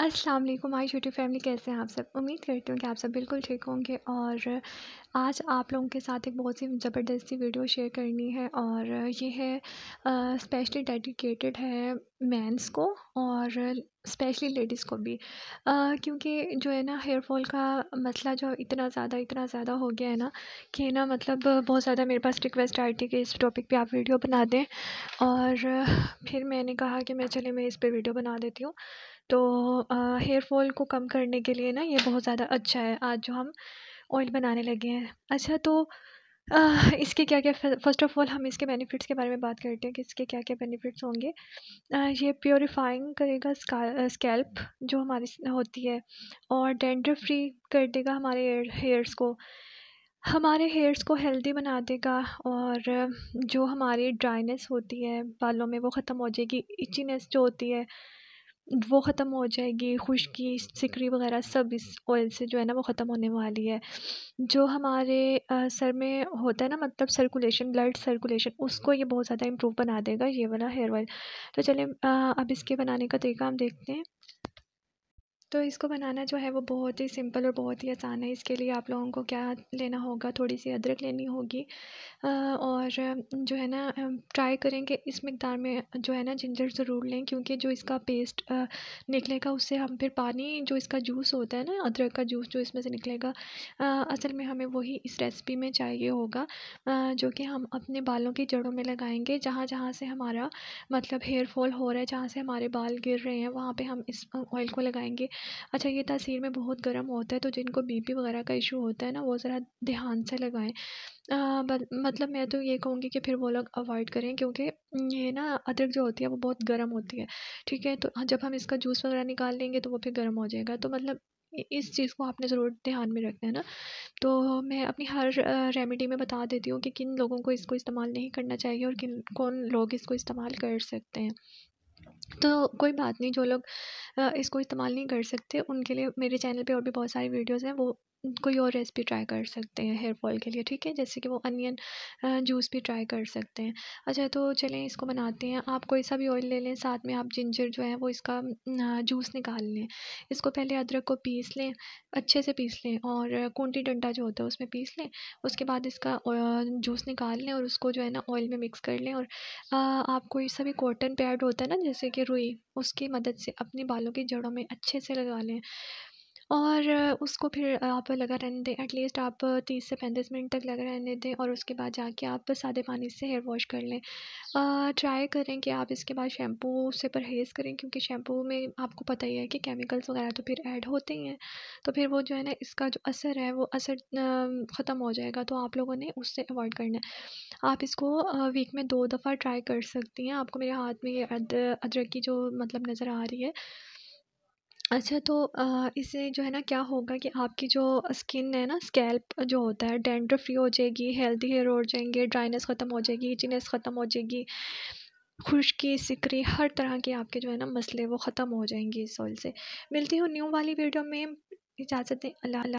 अस्सलाम वालेकुम माय छोटी फैमिली कैसे हैं आप सब उम्मीद करती हूँ कि आप सब बिल्कुल ठीक होंगे और आज आप लोगों के साथ एक बहुत ही ज़बरदस्ती वीडियो शेयर करनी है और ये है स्पेशली डेडिकेटेड है मैंस को और स्पेशली लेडीज़ को भी क्योंकि जो है ना हेयर फॉल का मसला जो इतना ज़्यादा इतना ज़्यादा हो गया है ना कि ना मतलब बहुत ज़्यादा मेरे पास रिक्वेस्ट आई थी कि इस टॉपिक पे आप वीडियो बना दें और फिर मैंने कहा कि मैं चले मैं इस पे वीडियो बना देती हूँ तो हेयर फॉल को कम करने के लिए ना ये बहुत ज़्यादा अच्छा है आज जो हम ऑयल बनाने लगे हैं अच्छा तो इसके क्या क्या फर्स्ट ऑफ ऑल हम इसके बेनिफिट्स के बारे में बात करते हैं कि इसके क्या क्या बेनिफिट्स होंगे ये प्योरीफाइंग करेगा स्कैल्प जो हमारी होती है और डेंडर फ्री कर देगा हमारे हेयर्स को हमारे हेयर्स को हेल्दी बना देगा और जो हमारी ड्राइनेस होती है बालों में वो ख़त्म हो जाएगी इचीनेस जो होती है वो ख़त्म हो जाएगी हम्म, खुश्की हम्म, हम्म। सिकरी वगैरह सब इस ऑयल से जो है ना वो ख़त्म होने वाली है जो हमारे सर में होता है ना मतलब सर्कुलेशन ब्लड सर्कुलेशन उसको ये बहुत ज़्यादा इम्प्रूव बना देगा ये वाला हेयर ऑयल तो चलें अब इसके बनाने का तरीका हम देखते हैं तो इसको बनाना जो है वो बहुत ही सिंपल और बहुत ही आसान है इसके लिए आप लोगों को क्या लेना होगा थोड़ी सी अदरक लेनी होगी और जो है ना ट्राई करें कि इस मकदार में जो है ना जिंजर ज़रूर लें क्योंकि जो इसका पेस्ट निकलेगा उससे हम फिर पानी जो इसका जूस होता है ना अदरक का जूस जो इसमें से निकलेगा असल में हमें वही इस रेसिपी में चाहिए होगा जो कि हम अपने बालों की जड़ों में लगाएंगे जहाँ जहाँ से हमारा मतलब हेयर फॉल हो रहा है जहाँ से हमारे बाल गिर रहे हैं वहाँ पर हम इस ऑयल को लगाएंगे अच्छा ये तासीर में बहुत गर्म होता है तो जिनको बी पी वगैरह का इशू होता है ना वो ज़रा ध्यान से लगाएँ मतलब मैं तो ये कहूँगी कि फिर वो लोग अवॉइड करें क्योंकि ये ना अदरक जो होती है वो बहुत गर्म होती है ठीक है तो हाँ, जब हम इसका जूस वगैरह निकाल लेंगे तो वो फिर गर्म हो जाएगा तो मतलब इस चीज़ को आपने ज़रूर ध्यान में रखना है ना तो मैं अपनी हर रेमेडी में बता देती हूँ कि किन लोगों को इसको इस्तेमाल नहीं करना चाहिए और किन कौन लोग इसको इस्तेमाल कर सकते हैं तो कोई बात नहीं जो लोग इसको इस्तेमाल नहीं कर सकते उनके लिए मेरे चैनल पे और भी बहुत सारी वीडियोज़ हैं वो कोई और रेसिपी ट्राई कर सकते हैं हेयर फॉल के लिए ठीक है जैसे कि वो अनियन जूस भी ट्राई कर सकते हैं अच्छा तो चलें इसको बनाते हैं आप कोई सा भी ऑयल ले लें साथ में आप जिंजर जो है वो इसका जूस निकाल लें इसको पहले अदरक को पीस लें अच्छे से पीस लें और कुंटी डंडा जो होता है उसमें पीस लें उसके बाद इसका जूस निकाल लें और उसको जो है ना ऑयल में मिक्स कर लें और आप कोई सा भी कॉटन पैड होता है ना जैसे कि रुई उसकी मदद से अपने बालों की जड़ों में अच्छे से लगा लें और उसको फिर आप लगा रहने दें एटलीस्ट आप तीस से पैंतीस मिनट तक लगा रहने दें और उसके बाद जाके आप सादे पानी से हेयर वॉश कर लें ट्राई करें कि आप इसके बाद शैम्पू से परहेज़ करें क्योंकि शैम्पू में आपको पता ही है कि केमिकल्स वगैरह तो फिर ऐड होते ही हैं तो फिर वो जो है ना इसका जो असर है वो असर ख़त्म हो जाएगा तो आप लोगों ने उससे अवॉइड करना है आप इसको वीक में दो दफ़ा ट्राई कर सकती हैं आपको मेरे हाथ में ये अदरक की जो मतलब नज़र आ रही है अच्छा तो इससे जो है ना क्या होगा कि आपकी जो स्किन है ना स्कैल्प जो होता है डेंडर फ्री हो जाएगी हेल्दी हेयर हो जाएंगे ड्राइनेस ख़त्म हो जाएगी इचनेस ख़त्म हो जाएगी खुश्की सिकरी हर तरह के आपके जो है ना मसले वो ख़त्म हो जाएंगे इस ऑयल से मिलती हूँ न्यू वाली वीडियो में इजाज़त दें अल्लाह